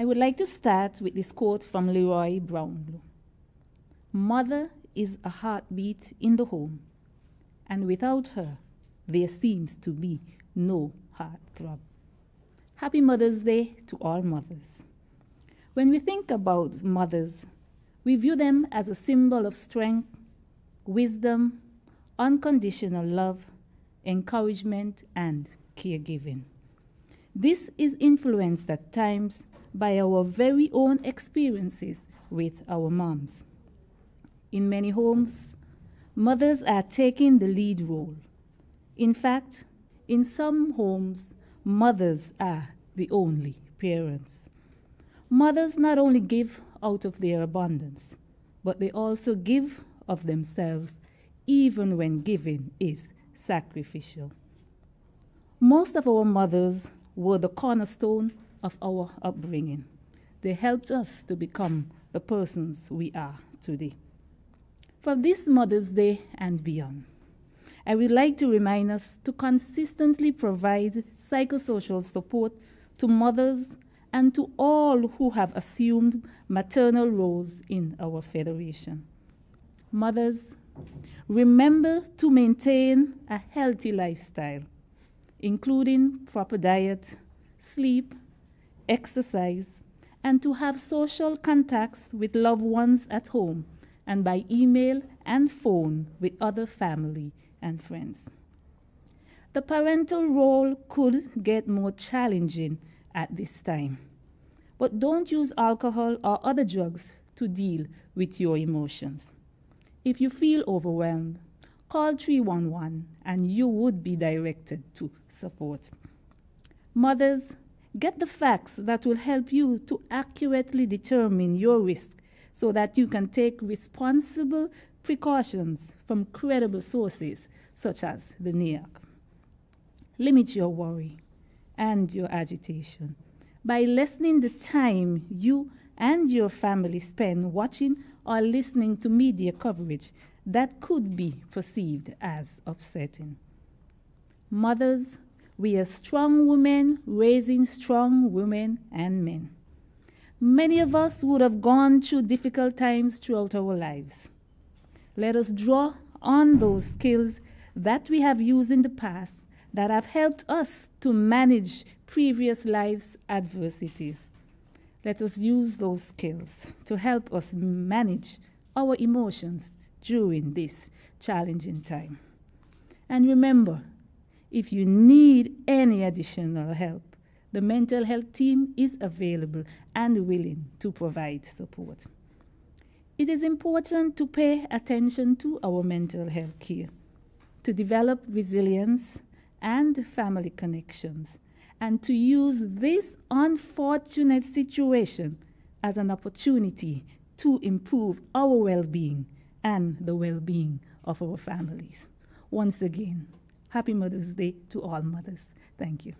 I would like to start with this quote from Leroy Brownlow Mother is a heartbeat in the home, and without her, there seems to be no heartthrob. Happy Mother's Day to all mothers. When we think about mothers, we view them as a symbol of strength, wisdom, unconditional love, encouragement, and caregiving. This is influenced at times by our very own experiences with our moms. In many homes, mothers are taking the lead role. In fact, in some homes, mothers are the only parents. Mothers not only give out of their abundance, but they also give of themselves, even when giving is sacrificial. Most of our mothers were the cornerstone of our upbringing. They helped us to become the persons we are today. For this Mother's Day and beyond, I would like to remind us to consistently provide psychosocial support to mothers and to all who have assumed maternal roles in our Federation. Mothers, remember to maintain a healthy lifestyle including proper diet, sleep, exercise, and to have social contacts with loved ones at home and by email and phone with other family and friends. The parental role could get more challenging at this time. But don't use alcohol or other drugs to deal with your emotions. If you feel overwhelmed, call 311 and you would be directed to support. Mothers, get the facts that will help you to accurately determine your risk so that you can take responsible precautions from credible sources such as the NIAC. Limit your worry and your agitation by lessening the time you and your family spend watching or listening to media coverage that could be perceived as upsetting. Mothers, we are strong women raising strong women and men. Many of us would have gone through difficult times throughout our lives. Let us draw on those skills that we have used in the past that have helped us to manage previous lives' adversities. Let us use those skills to help us manage our emotions during this challenging time. And remember, if you need any additional help, the mental health team is available and willing to provide support. It is important to pay attention to our mental health care, to develop resilience and family connections, and to use this unfortunate situation as an opportunity to improve our well being and the well being of our families. Once again, happy Mother's Day to all mothers. Thank you.